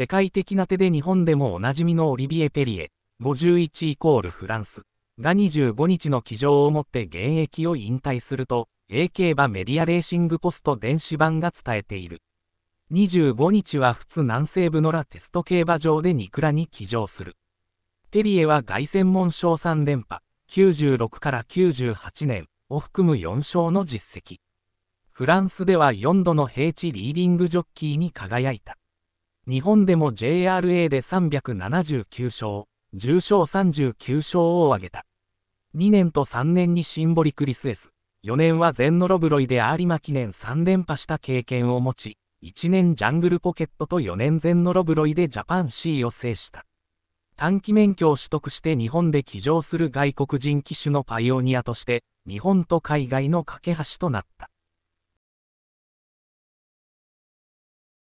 世界的な手で日本でもおなじみのオリビエ・ペリエ、51イコールフランスが25日の騎乗をもって現役を引退すると、AK 馬メディアレーシングポスト電子版が伝えている。25日は普通南西部のラテスト競馬場でニクラに騎乗する。ペリエは凱旋門賞3連覇、96から98年を含む4勝の実績。フランスでは4度の平地リーディングジョッキーに輝いた。日本でも JRA で379勝、重賞39勝を挙げた。2年と3年にシンボリクリス S、4年は全ノロブロイで有馬記念3連覇した経験を持ち、1年ジャングルポケットと4年全ノロブロイでジャパン C を制した。短期免許を取得して日本で騎乗する外国人騎手のパイオニアとして、日本と海外の架け橋となった。